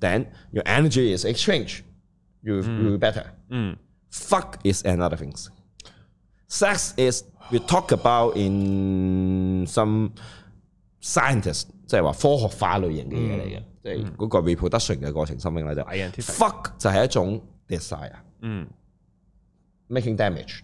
then your energy is exchange. You mm. you better. Mm. Fuck is another thing. Sex is we talk about in some scientist，即係話科學化類型嘅嘢嚟嘅，即係嗰個 reproduction 嘅過程生命咧就。fuck 就係一種 desire，嗯，making damage。